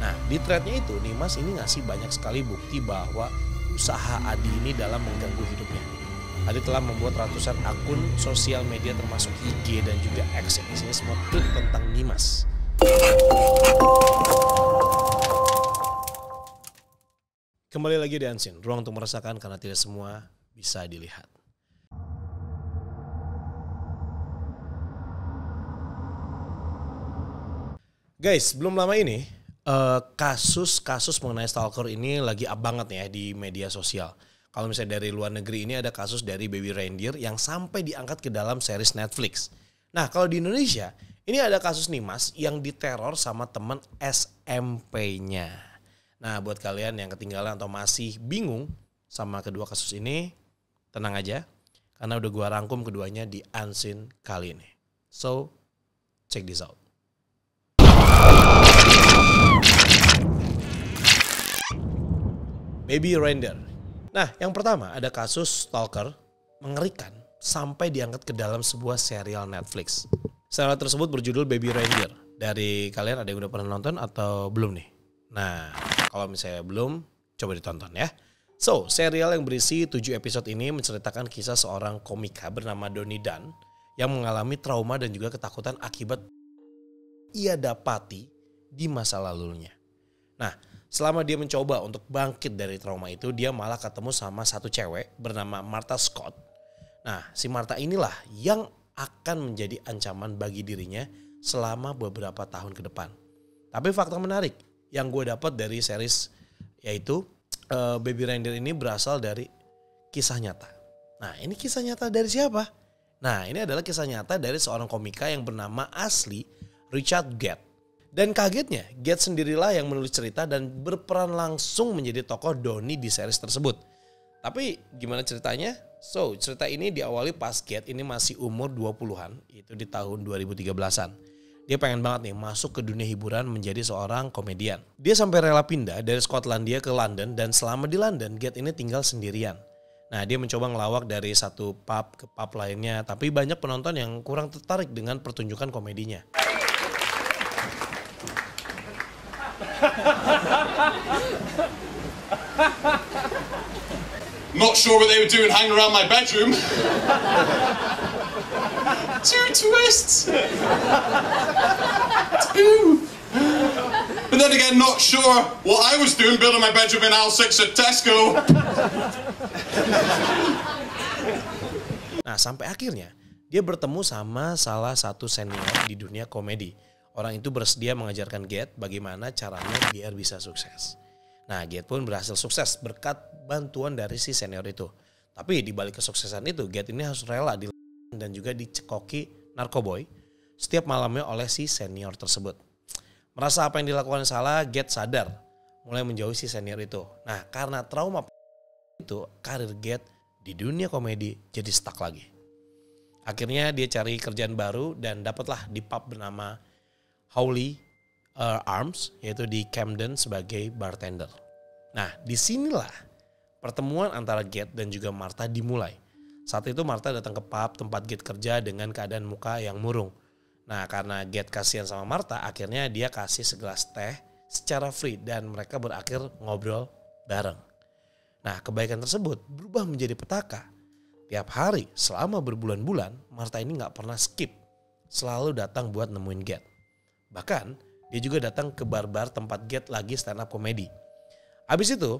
Nah di threadnya itu Nimas ini ngasih banyak sekali bukti bahwa usaha Adi ini dalam mengganggu hidupnya. Adi telah membuat ratusan akun sosial media termasuk IG dan juga X yang isinya semua tweet tentang Nimas. Kembali lagi di Ansin, ruang untuk merasakan karena tidak semua bisa dilihat. Guys, belum lama ini Eh, kasus-kasus uh, mengenai stalker ini lagi up banget ya di media sosial. Kalau misalnya dari luar negeri ini ada kasus dari Baby Reindeer yang sampai diangkat ke dalam series Netflix. Nah kalau di Indonesia ini ada kasus nih mas yang diteror sama temen SMP-nya. Nah buat kalian yang ketinggalan atau masih bingung sama kedua kasus ini, tenang aja. Karena udah gua rangkum keduanya di Unseen kali ini. So, check this out. Baby Render. Nah, yang pertama ada kasus stalker mengerikan sampai diangkat ke dalam sebuah serial Netflix. Serial tersebut berjudul Baby Ranger. Dari kalian ada yang udah pernah nonton atau belum nih? Nah, kalau misalnya belum, coba ditonton ya. So, serial yang berisi 7 episode ini menceritakan kisah seorang komika bernama Donnie Dan yang mengalami trauma dan juga ketakutan akibat ia dapati di masa lalunya. Nah, Selama dia mencoba untuk bangkit dari trauma itu, dia malah ketemu sama satu cewek bernama Martha Scott. Nah, si Martha inilah yang akan menjadi ancaman bagi dirinya selama beberapa tahun ke depan. Tapi fakta menarik yang gue dapat dari series yaitu uh, Baby Reindeer ini berasal dari kisah nyata. Nah, ini kisah nyata dari siapa? Nah, ini adalah kisah nyata dari seorang komika yang bernama asli Richard Gadd. Dan kagetnya, Gates sendirilah yang menulis cerita dan berperan langsung menjadi tokoh Doni di series tersebut. Tapi gimana ceritanya? So, cerita ini diawali pas Gates ini masih umur 20-an, itu di tahun 2013-an. Dia pengen banget nih masuk ke dunia hiburan menjadi seorang komedian. Dia sampai rela pindah dari Skotlandia ke London dan selama di London, Gates ini tinggal sendirian. Nah, dia mencoba ngelawak dari satu pub ke pub lainnya, tapi banyak penonton yang kurang tertarik dengan pertunjukan komedinya. Not sure what they were doing hanging around my bedroom. Two twists. Two. But then again, not sure what I was doing building my bedroom in aisle six at Tesco. Nah, sampai akhirnya dia bertemu sama salah satu senior di dunia komedi Orang itu bersedia mengajarkan Get bagaimana caranya biar bisa sukses. Nah, Get pun berhasil sukses berkat bantuan dari si senior itu. Tapi di balik kesuksesan itu, Get ini harus rela di dan juga dicekoki narkoboy setiap malamnya oleh si senior tersebut. Merasa apa yang dilakukan salah, Get sadar mulai menjauhi si senior itu. Nah, karena trauma itu, karir Get di dunia komedi jadi stuck lagi. Akhirnya dia cari kerjaan baru dan dapatlah di pub bernama Howley uh, Arms yaitu di Camden sebagai bartender. Nah, disinilah pertemuan antara Gate dan juga Martha dimulai. Saat itu Martha datang ke pub tempat Gate kerja dengan keadaan muka yang murung. Nah, karena Gate kasihan sama Martha, akhirnya dia kasih segelas teh secara free dan mereka berakhir ngobrol bareng. Nah, kebaikan tersebut berubah menjadi petaka. Tiap hari selama berbulan-bulan, Martha ini nggak pernah skip. Selalu datang buat nemuin Gate. Bahkan dia juga datang ke barbar tempat Get lagi stand up komedi. Abis itu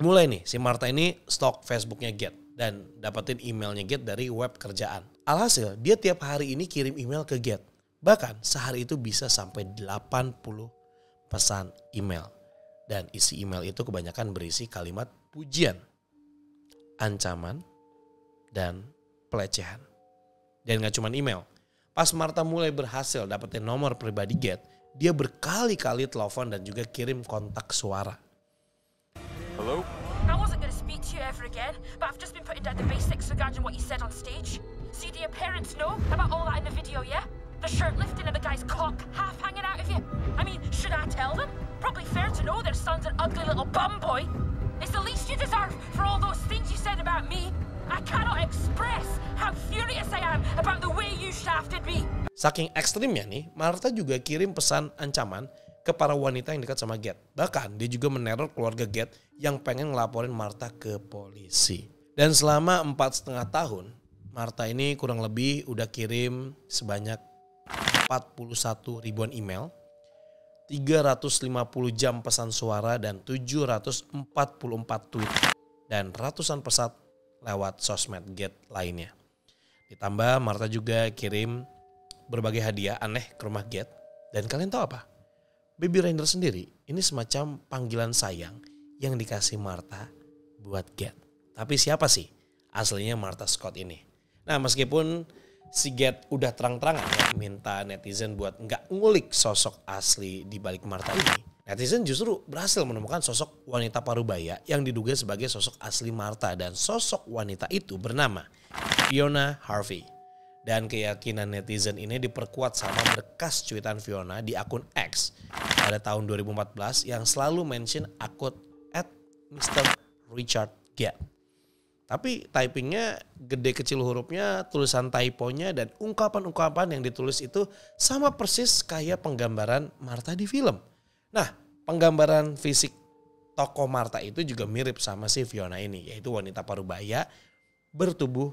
mulai nih si Marta ini stok Facebooknya Get dan dapetin emailnya Get dari web kerjaan. Alhasil dia tiap hari ini kirim email ke Get. Bahkan sehari itu bisa sampai 80 pesan email. Dan isi email itu kebanyakan berisi kalimat pujian, ancaman, dan pelecehan. Dan gak cuma email, Pas Marta mulai berhasil dapetin nomor pribadi Get, dia berkali-kali telepon dan juga kirim kontak suara. Hello? I wasn't gonna speak to you ever again, but I've just been putting down the basics regarding what you said on stage. See, the your parents know about all that in the video, yeah? The shirt lifting and the guy's cock half hanging out of you. I mean, should I tell them? Probably fair to know their son's an ugly little bum boy. It's the least Saking ekstrimnya nih, Martha juga kirim pesan ancaman ke para wanita yang dekat sama Get. Bahkan dia juga meneror keluarga Get yang pengen ngelaporin Martha ke polisi. Dan selama empat setengah tahun, Martha ini kurang lebih udah kirim sebanyak 41 ribuan email, 350 jam pesan suara dan 744 tweet dan ratusan pesan lewat sosmed Get lainnya. Ditambah Marta juga kirim berbagai hadiah aneh ke rumah Get. Dan kalian tahu apa? Baby Ranger sendiri ini semacam panggilan sayang yang dikasih Marta buat Get. Tapi siapa sih aslinya Martha Scott ini? Nah meskipun si Get udah terang-terangan ya, minta netizen buat nggak ngulik sosok asli di balik Martha ini. Netizen justru berhasil menemukan sosok wanita parubaya yang diduga sebagai sosok asli Martha dan sosok wanita itu bernama Fiona Harvey. Dan keyakinan netizen ini diperkuat sama berkas cuitan Fiona di akun X pada tahun 2014 yang selalu mention akun at Mr. Richard Gap. Tapi typingnya gede kecil hurufnya, tulisan typonya dan ungkapan-ungkapan yang ditulis itu sama persis kayak penggambaran Martha di film. Nah, penggambaran fisik tokoh Martha itu juga mirip sama si Fiona ini, yaitu wanita parubaya bertubuh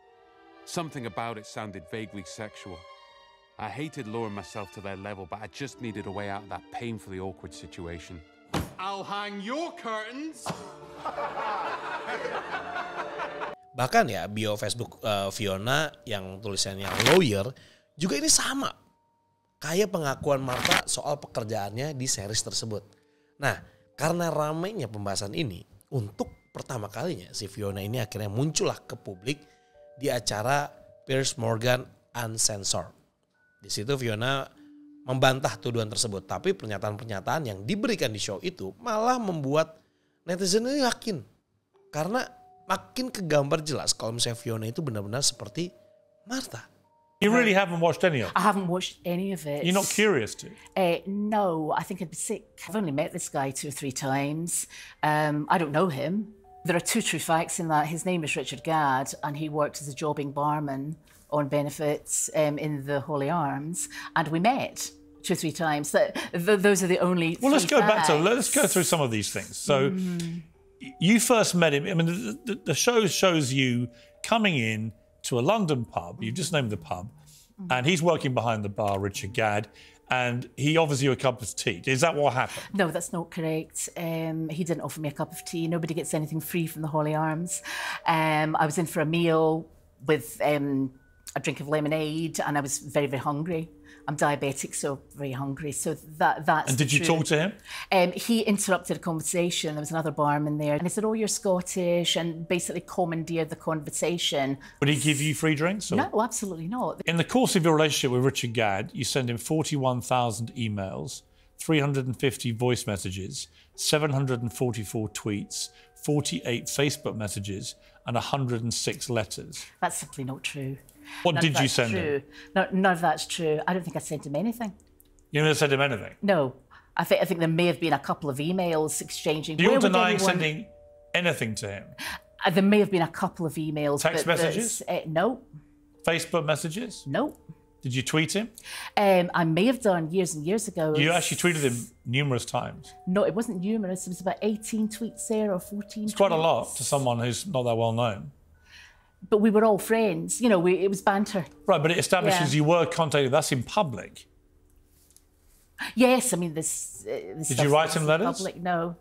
Something about it sounded vaguely sexual. I hated lowering myself to their level, but I just needed a way out of that painfully awkward situation. I'll hang your curtains. Bahkan ya bio Facebook uh, Fiona yang tulisannya lawyer juga ini sama kayak pengakuan Martha soal pekerjaannya di series tersebut. Nah, karena ramainya pembahasan ini, untuk pertama kalinya si Fiona ini akhirnya muncullah ke publik di acara Pierce Morgan Uncensored. Di situ Fiona membantah tuduhan tersebut, tapi pernyataan-pernyataan yang diberikan di show itu malah membuat netizen ini yakin. Karena makin kegambar jelas kalau misalnya Fiona itu benar-benar seperti Martha. You really haven't watched any of it? I haven't watched any of it. You're not curious to? Uh, no, I think I'd be sick. I've only met this guy two or three times. Um, I don't know him. There are two true facts in that. His name is Richard Gadd, and he worked as a jobbing barman on benefits um, in the Holy Arms, and we met two or three times. th those are the only. Well, let let's go facts. back to let's go through some of these things. So, mm. you first met him. I mean, the, the, the show shows you coming in to a London pub. You've just named the pub Mm. and he's working behind the bar, Richard Gadd, and he offers you a cup of tea. Is that what happened? No, that's not correct. Um, he didn't offer me a cup of tea. Nobody gets anything free from the Holly Arms. Um, I was in for a meal with um, a drink of lemonade, and I was very, very hungry. I'm diabetic, so very hungry. So that that's. And did you talk to him? Um, he interrupted a conversation. There was another barman there, and he said, "Oh, you're Scottish," and basically commandeered the conversation. Would he give you free drinks? Or? No, absolutely not. In the course of your relationship with Richard Gadd, you send him 41,000 emails. 350 voice messages, 744 tweets, 48 Facebook messages, and 106 letters. That's simply not true. What none did you send true. him? No, none of that's true. I don't think I sent him anything. You never sent him anything? No. I think, I think there may have been a couple of emails exchanging. you are anyone... sending anything to him? Uh, there may have been a couple of emails. Text messages? Uh, no. Facebook messages? No. Did you tweet him? Um, I may have done years and years ago. You actually tweeted him numerous times. No, it wasn't numerous. It was about 18 tweets there or 14. It's tweets. quite a lot to someone who's not that well known. but we were all friends. You know, we, it was banter. Right, but it establishes yeah. you were contacted. That's in public. Yes, I mean this. Uh, this Did you write him letters? Public, no.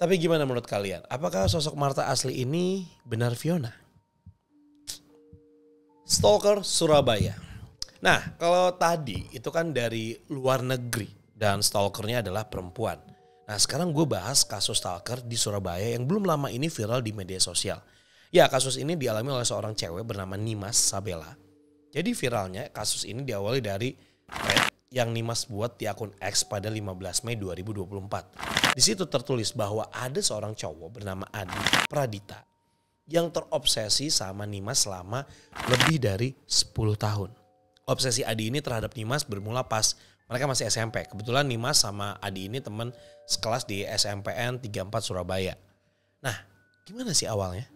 Tapi gimana menurut kalian? Apakah sosok Marta asli ini benar Fiona? Stalker Surabaya. Nah, kalau tadi itu kan dari luar negeri dan stalkernya adalah perempuan. Nah, sekarang gue bahas kasus stalker di Surabaya yang belum lama ini viral di media sosial. Ya, kasus ini dialami oleh seorang cewek bernama Nimas Sabella. Jadi viralnya kasus ini diawali dari yang Nimas buat di akun X pada 15 Mei 2024. Di situ tertulis bahwa ada seorang cowok bernama Adi Pradita yang terobsesi sama Nimas selama lebih dari 10 tahun. Obsesi Adi ini terhadap Nimas bermula pas mereka masih SMP. Kebetulan Nimas sama Adi ini teman sekelas di SMPN 34 Surabaya. Nah, gimana sih awalnya?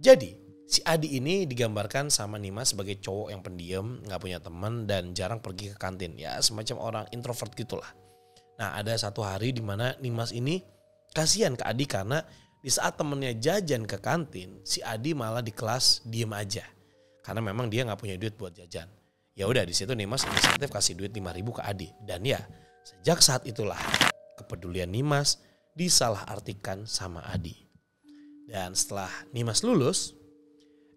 Jadi si Adi ini digambarkan sama Nima sebagai cowok yang pendiam, nggak punya teman dan jarang pergi ke kantin. Ya semacam orang introvert gitulah. Nah ada satu hari di mana Nimas ini kasihan ke Adi karena di saat temennya jajan ke kantin, si Adi malah di kelas diem aja. Karena memang dia nggak punya duit buat jajan. Ya udah di situ Nimas inisiatif kasih duit 5000 ke Adi. Dan ya, sejak saat itulah kepedulian Nimas disalahartikan sama Adi. Dan setelah Nimas lulus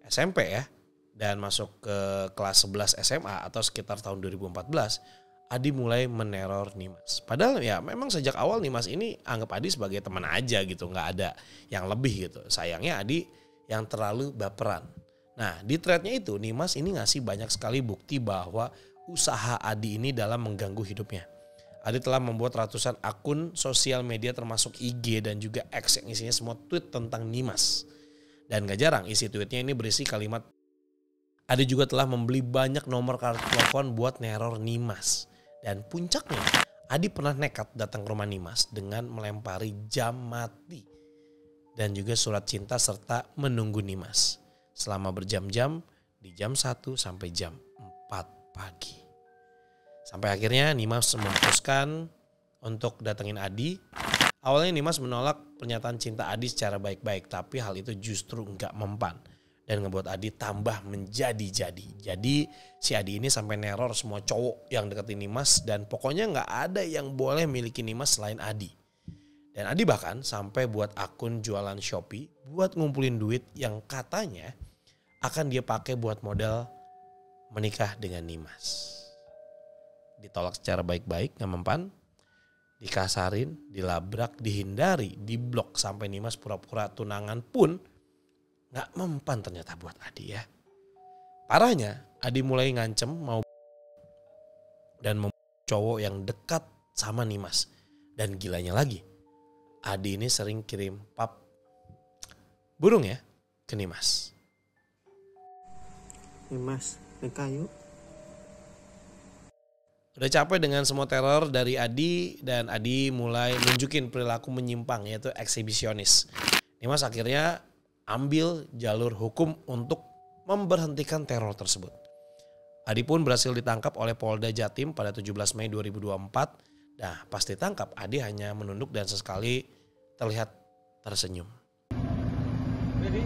SMP ya dan masuk ke kelas 11 SMA atau sekitar tahun 2014, Adi mulai meneror Nimas. Padahal ya memang sejak awal Nimas ini anggap Adi sebagai teman aja gitu, nggak ada yang lebih gitu. Sayangnya Adi yang terlalu baperan. Nah di threadnya itu Nimas ini ngasih banyak sekali bukti bahwa usaha Adi ini dalam mengganggu hidupnya. Adi telah membuat ratusan akun sosial media termasuk IG dan juga X yang isinya semua tweet tentang Nimas Dan gak jarang isi tweetnya ini berisi kalimat Adi juga telah membeli banyak nomor kartu telepon buat neror Nimas. Dan puncaknya, Adi pernah nekat datang ke rumah Nimas dengan melempari jam mati dan juga surat cinta serta menunggu Nimas selama berjam-jam di jam 1 sampai jam 4 pagi. Sampai akhirnya Nimas memutuskan untuk datengin Adi. Awalnya Nimas menolak pernyataan cinta Adi secara baik-baik, tapi hal itu justru nggak mempan dan ngebuat Adi tambah menjadi-jadi. Jadi si Adi ini sampai neror semua cowok yang deketin Nimas dan pokoknya nggak ada yang boleh miliki Nimas selain Adi. Dan Adi bahkan sampai buat akun jualan Shopee buat ngumpulin duit yang katanya akan dia pakai buat modal menikah dengan Nimas ditolak secara baik-baik nggak mempan dikasarin dilabrak dihindari diblok sampai Nimas pura-pura tunangan pun nggak mempan ternyata buat Adi ya parahnya Adi mulai ngancem mau dan mem cowok yang dekat sama Nimas dan gilanya lagi Adi ini sering kirim pap burung ya ke Nimas Nimas nikah yuk Udah capek dengan semua teror dari Adi dan Adi mulai nunjukin perilaku menyimpang yaitu eksibisionis. Dimas akhirnya ambil jalur hukum untuk memberhentikan teror tersebut. Adi pun berhasil ditangkap oleh Polda Jatim pada 17 Mei 2024. Nah, pas ditangkap Adi hanya menunduk dan sesekali terlihat tersenyum. Jadi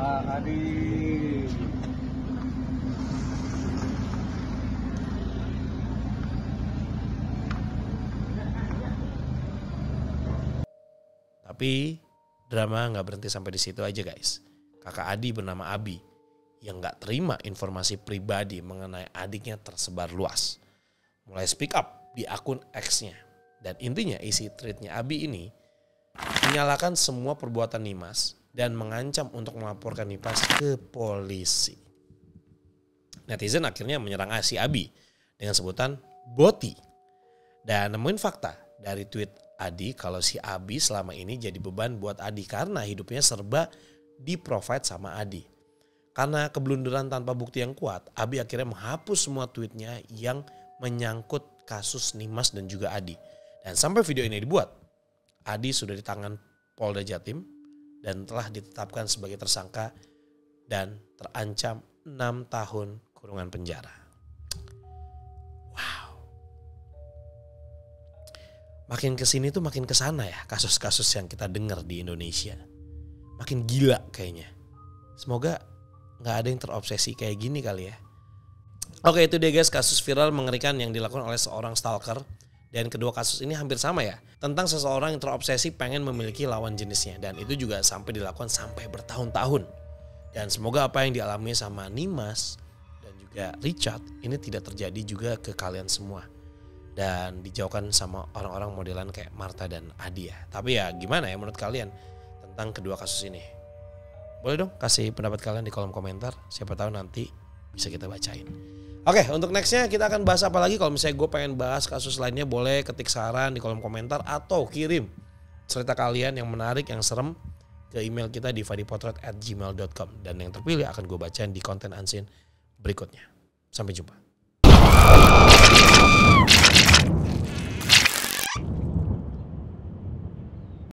Pak Adi. Tapi drama nggak berhenti sampai di situ aja guys. Kakak Adi bernama Abi yang nggak terima informasi pribadi mengenai adiknya tersebar luas. Mulai speak up di akun X-nya. Dan intinya isi tweetnya Abi ini menyalahkan semua perbuatan Nimas dan mengancam untuk melaporkan Nipas ke polisi. Netizen akhirnya menyerang Asi Abi dengan sebutan Boti. Dan nemuin fakta dari tweet Adi kalau si Abi selama ini jadi beban buat Adi karena hidupnya serba di-provide sama Adi. Karena kebelunduran tanpa bukti yang kuat, Abi akhirnya menghapus semua tweetnya yang menyangkut kasus Nimas dan juga Adi. Dan sampai video ini dibuat, Adi sudah di tangan Polda Jatim dan telah ditetapkan sebagai tersangka dan terancam 6 tahun kurungan penjara. Wow. Makin kesini tuh makin kesana ya kasus-kasus yang kita dengar di Indonesia. Makin gila kayaknya. Semoga nggak ada yang terobsesi kayak gini kali ya. Oke itu dia guys kasus viral mengerikan yang dilakukan oleh seorang stalker dan kedua kasus ini hampir sama ya, tentang seseorang yang terobsesi pengen memiliki lawan jenisnya. Dan itu juga sampai dilakukan sampai bertahun-tahun. Dan semoga apa yang dialami sama Nimas dan juga Richard ini tidak terjadi juga ke kalian semua. Dan dijauhkan sama orang-orang modelan kayak Marta dan Adi ya. Tapi ya gimana ya menurut kalian tentang kedua kasus ini? Boleh dong kasih pendapat kalian di kolom komentar. Siapa tahu nanti bisa kita bacain. Oke, okay, untuk nextnya kita akan bahas apa lagi? Kalau misalnya gue pengen bahas kasus lainnya, boleh ketik saran di kolom komentar atau kirim cerita kalian yang menarik, yang serem ke email kita di at gmail.com. dan yang terpilih akan gue bacain di konten unseen berikutnya. Sampai jumpa.